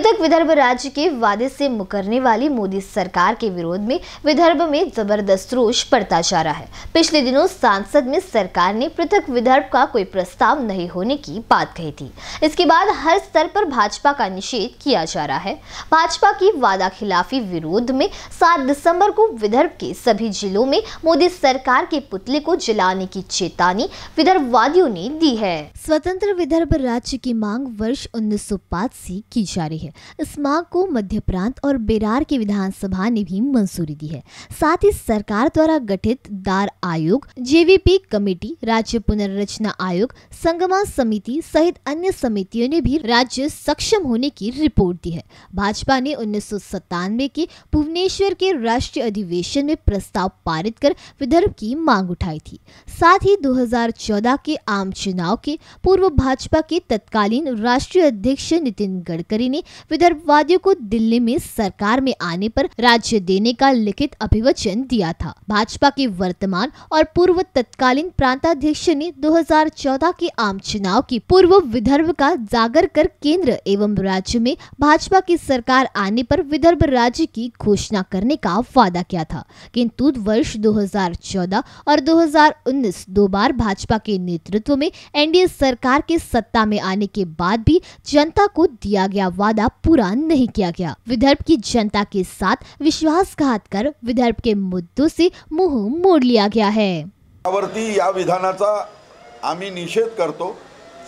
मृतक विदर्भ राज्य के वादे से मुकरने वाली मोदी सरकार के विरोध में विदर्भ में जबरदस्त रोष पड़ता जा रहा है पिछले दिनों सांसद में सरकार ने पृथक विदर्भ का कोई प्रस्ताव नहीं होने की बात कही थी इसके बाद हर स्तर पर भाजपा का निषेध किया जा रहा है भाजपा की वादा खिलाफी विरोध में सात दिसम्बर को विदर्भ के सभी जिलों में मोदी सरकार के पुतले को जलाने की चेतावनी विदर्भवादियों ने दी है स्वतंत्र विदर्भ राज्य की मांग वर्ष उन्नीस सौ की जा रही है है इस मांग को मध्य प्रांत और बेरार की विधानसभा ने भी मंजूरी दी है साथ ही सरकार द्वारा गठित दार आयोग जेवीपी कमेटी राज्य पुनर्रचना आयोग संगमा समिति सहित अन्य समितियों ने भी राज्य सक्षम होने की रिपोर्ट दी है भाजपा ने उन्नीस के भुवनेश्वर के राष्ट्रीय अधिवेशन में प्रस्ताव पारित कर विदर्भ की मांग उठाई थी साथ ही 2014 के आम चुनाव के पूर्व भाजपा के तत्कालीन राष्ट्रीय अध्यक्ष नितिन गडकरी ने विदर्भवादियों को दिल्ली में सरकार में आने पर राज्य देने का लिखित अभिवचन दिया था भाजपा के वर्तमान और पूर्व तत्कालीन प्रांताध्यक्ष ने 2014 के आम चुनाव की पूर्व विदर्भ का जागर कर केंद्र एवं राज्य में भाजपा की सरकार आने पर विदर्भ राज्य की घोषणा करने का वादा किया था किंतु वर्ष 2014 और 2019 दो बार भाजपा के नेतृत्व में एनडीए सरकार के सत्ता में आने के बाद भी जनता को दिया गया वादा वादा पूरा नहीं किया गया विदर्भ की जनता के साथ विश्वासघात कर विदर्भ के मुद्दों से मुंह मोड़ लिया गया है आवर्ती या विधानाचा आम्ही निषेध करतो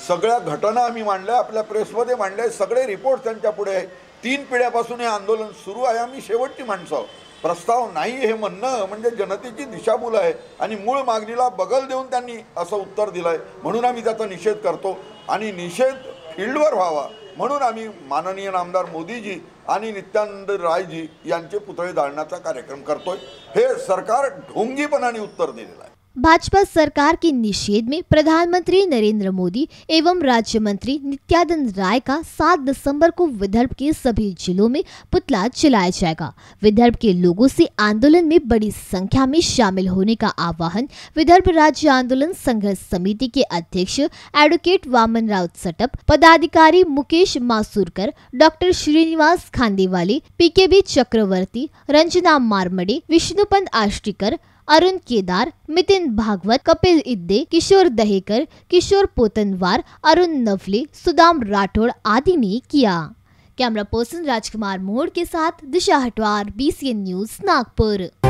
सगळ्या घटना आम्ही मांडल्या आपल्या प्रेसमध्ये मांडल्या सगळे रिपोर्ट त्यांच्या पुढे तीन पिढ्यापासून हे आंदोलन सुरू आहे आम्ही शेवटची माणसं आहोत प्रस्ताव नाही हे म्हणणं म्हणजे जनतेची दिशाभूल आहे आणि मूळ मागणीला बगल देऊन त्यांनी असं उत्तर दिलं आहे म्हणून आम्ही त्याचा निषेध करतो आणि निषेध फील्डवर व्हावा म्हणून आम्ही माननीय आमदार मोदीजी आणि नित्यानंद रायजी यांचे पुतळे जाळण्याचा कार्यक्रम करतोय हे सरकार ढोंगीपणाने उत्तर दिलेलं आहे भाजपा सरकार के निषेध में प्रधानमंत्री नरेंद्र मोदी एवं राज्य मंत्री नित्यानंद राय का 7 दिसंबर को विदर्भ के सभी जिलों में पुतला जलाया जाएगा विदर्भ के लोगों से आंदोलन में बड़ी संख्या में शामिल होने का आह्वान विदर्भ राज्य आंदोलन संघर्ष समिति के अध्यक्ष एडवोकेट वामन राव सटप पदाधिकारी मुकेश मासूरकर डॉक्टर श्रीनिवास खांडेवाली पीकेबी चक्रवर्ती रंजना मारमडे विष्णुपंत आष्टिकर अरुण केदार मितिन भागवत कपिल इद्दे किशोर दहेकर किशोर पोतनवार अरुण नवले सुदाम राठौड़ आदि ने किया कैमरा पर्सन राजकुमार मोड़ के साथ दिशा हटवार बीसीएन न्यूज नागपुर